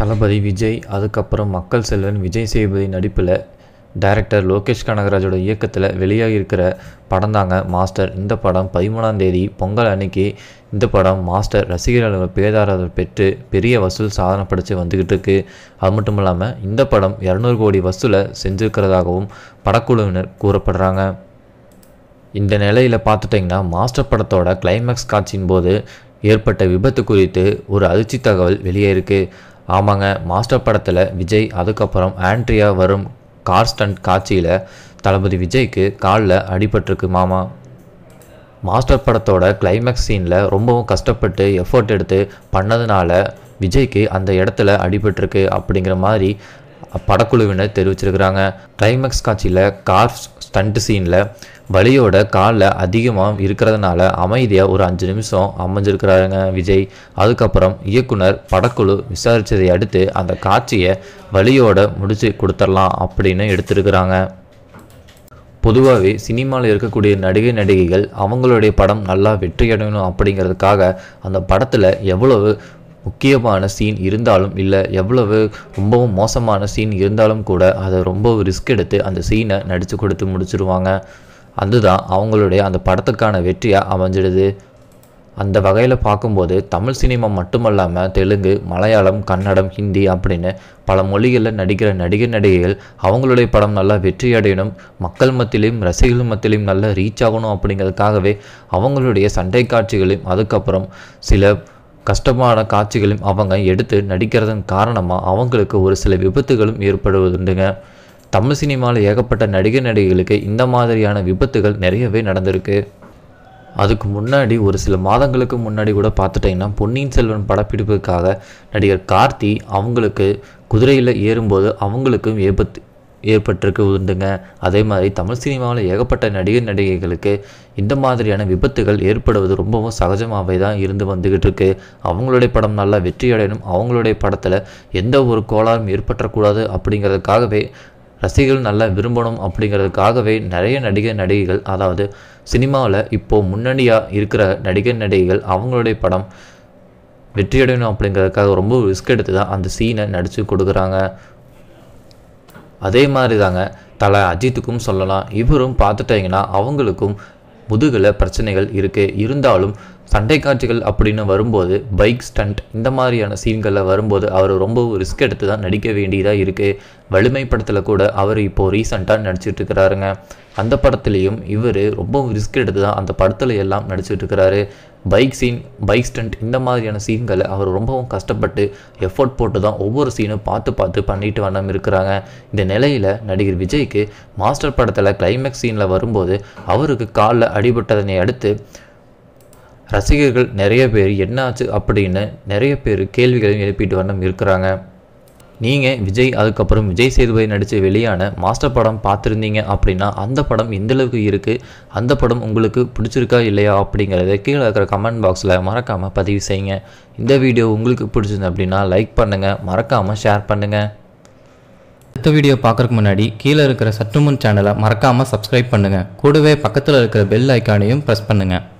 தளபதி விஜய் அதுக்கப்புறம் மக்கள் செல்வன் விஜய் சேதுபதி நடிப்பில் டைரக்டர் லோகேஷ் கனகராஜோட இயக்கத்தில் வெளியாகி இருக்கிற படம் தாங்க மாஸ்டர் இந்த படம் பதிமூணாம் தேதி பொங்கல் அன்னைக்கு இந்த படம் மாஸ்டர் ரசிகர் அளவு பேதாரர்கள் பெற்று பெரிய வசூல் சாதனை படித்து வந்துக்கிட்டு இருக்கு அது மட்டும் இல்லாமல் இந்த படம் இரநூறு கோடி வசூலை செஞ்சுருக்கிறதாகவும் படக்குழுவினர் கூறப்படுறாங்க இந்த நிலையில் பார்த்துட்டிங்கன்னா மாஸ்டர் படத்தோட கிளைமேக்ஸ் காட்சியின் போது ஏற்பட்ட விபத்து குறித்து ஒரு அதிர்ச்சி தகவல் வெளியே இருக்குது ஆமாங்க மாஸ்டர் படத்தில் விஜய் அதுக்கப்புறம் ஆண்ட்ரியா வரும் கார் ஸ்டண்ட் காட்சியில் தளபதி விஜய்க்கு காலில் அடிபட்டிருக்கு மாமா மாஸ்டர் படத்தோட கிளைமேக்ஸ் சீனில் ரொம்பவும் கஷ்டப்பட்டு எஃபர்ட் எடுத்து பண்ணதுனால விஜய்க்கு அந்த இடத்துல அடிபட்டிருக்கு அப்படிங்கிற மாதிரி படக்குழுவினர் தெரிவிச்சிருக்கிறாங்க கிளைமேக்ஸ் காட்சியில் கார் ஸ்டண்ட் சீனில் வலியோட காலில் அதிகமாக இருக்கிறதுனால அமைதியாக ஒரு அஞ்சு நிமிஷம் அமைஞ்சிருக்கிறாருங்க விஜய் அதுக்கப்புறம் இயக்குனர் படக்குழு விசாரித்ததை அடுத்து அந்த காட்சியை வலியோட முடிச்சு கொடுத்துடலாம் அப்படின்னு எடுத்திருக்கிறாங்க பொதுவாகவே சினிமாவில் இருக்கக்கூடிய நடிகை நடிகைகள் அவங்களுடைய படம் நல்லா வெற்றியடையணும் அப்படிங்கிறதுக்காக அந்த படத்தில் எவ்வளவு முக்கியமான சீன் இருந்தாலும் இல்லை எவ்வளவு ரொம்பவும் மோசமான சீன் இருந்தாலும் கூட அதை ரொம்ப ரிஸ்க் எடுத்து அந்த சீனை நடித்து கொடுத்து முடிச்சிருவாங்க அதுதான் அவங்களுடைய அந்த படத்துக்கான வெற்றியாக அமைஞ்சிடுது அந்த வகையில் பார்க்கும்போது தமிழ் சினிமா மட்டுமல்லாமல் தெலுங்கு மலையாளம் கன்னடம் ஹிந்தி அப்படின்னு பல மொழிகளில் நடிக்கிற நடிகர் நடிகைகள் அவங்களுடைய படம் நல்லா வெற்றி அடையணும் மக்கள் மத்தியிலையும் ரசிகர்கள் மத்தியிலையும் நல்லா ரீச் ஆகணும் அப்படிங்கிறதுக்காகவே அவங்களுடைய சண்டை காட்சிகளையும் அதுக்கப்புறம் சில கஷ்டமான காட்சிகளையும் அவங்க எடுத்து நடிக்கிறதன் காரணமாக அவங்களுக்கு ஒரு சில விபத்துகளும் ஏற்படுவதுண்டுங்க தமிழ் சினிமாவில் ஏகப்பட்ட நடிகர் நடிகைகளுக்கு இந்த மாதிரியான விபத்துகள் நிறையவே நடந்திருக்கு அதுக்கு முன்னாடி ஒரு சில மாதங்களுக்கு முன்னாடி கூட பார்த்துட்டிங்கன்னா பொன்னியின் செல்வன் படப்பிடிப்புக்காக நடிகர் கார்த்தி அவங்களுக்கு குதிரையில் ஏறும்போது அவங்களுக்கும் ஏபத்து ஏற்பட்டிருக்கு உண்டுங்க அதே மாதிரி தமிழ் சினிமாவில் ஏகப்பட்ட நடிகர் நடிகைகளுக்கு இந்த மாதிரியான விபத்துகள் ஏற்படுவது ரொம்பவும் சகஜமாகவே தான் இருந்து வந்துக்கிட்டு இருக்கு அவங்களுடைய படம் நல்லா வெற்றி அடையணும் அவங்களுடைய படத்தில் எந்த ஒரு கோளாறும் ஏற்பட்டக்கூடாது அப்படிங்கிறதுக்காகவே ரசிகர்கள் நல்லா விரும்பணும் அப்படிங்கிறதுக்காகவே நிறைய நடிகை நடிகைகள் அதாவது சினிமாவில் இப்போது முன்னணியாக இருக்கிற நடிகை நடிகைகள் அவங்களுடைய படம் வெற்றியடையணும் அப்படிங்கிறதுக்காக ரொம்ப ரிஸ்க் எடுத்து தான் அந்த சீனை நடித்து கொடுக்குறாங்க அதே மாதிரி தாங்க தலை அஜித்துக்கும் சொல்லலாம் இவரும் பார்த்துட்டிங்கன்னா அவங்களுக்கும் முதுகில் பிரச்சனைகள் இருக்குது இருந்தாலும் சண்டை காட்சிகள் அப்படின்னு வரும்போது பைக் ஸ்டண்ட் இந்த மாதிரியான சீன்களில் வரும்போது அவர் ரொம்ப ரிஸ்க் எடுத்து தான் நடிக்க வேண்டியதாக இருக்குது வலிமை படத்தில் கூட அவர் இப்போது ரீசண்டாக நடிச்சிட்டு இருக்கிறாருங்க அந்த படத்துலேயும் இவர் ரொம்பவும் ரிஸ்க் எடுத்து தான் அந்த படத்தில் எல்லாம் நடிச்சிட்டு இருக்கிறாரு பைக் சீன் பைக் ஸ்டண்ட் இந்த மாதிரியான சீன்களை அவர் ரொம்பவும் கஷ்டப்பட்டு எஃபோர்ட் போட்டு தான் ஒவ்வொரு சீனும் பார்த்து பார்த்து பண்ணிட்டு வண்ணம் இருக்கிறாங்க இந்த நிலையில் நடிகர் விஜய்க்கு மாஸ்டர் படத்தில் கிளைமேக்ஸ் சீனில் வரும்போது அவருக்கு காலில் அடிபட்டதனை அடுத்து ரசிகர்கள் நிறைய பேர் என்னாச்சு அப்படின்னு நிறைய பேர் கேள்விகளையும் எழுப்பிட்டு வண்ணம் இருக்கிறாங்க நீங்கள் விஜய் அதுக்கப்புறம் விஜய் சேதுபதி நடித்து வெளியான மாஸ்டர் படம் பார்த்துருந்தீங்க அப்படின்னா அந்த படம் எந்தளவுக்கு இருக்குது அந்த படம் உங்களுக்கு பிடிச்சிருக்கா இல்லையா அப்படிங்கிறத கீழே இருக்கிற கமெண்ட் பாக்ஸில் மறக்காமல் பதிவு செய்யுங்க இந்த வீடியோ உங்களுக்கு பிடிச்சிருந்த அப்படின்னா லைக் பண்ணுங்கள் மறக்காமல் ஷேர் பண்ணுங்கள் அடுத்த வீடியோ பார்க்குறக்கு முன்னாடி கீழே இருக்கிற சற்றுமுன் சேனலை மறக்காமல் சப்ஸ்கிரைப் பண்ணுங்கள் கூடவே பக்கத்தில் இருக்கிற பெல் ஐக்கானையும் ப்ரெஸ் பண்ணுங்கள்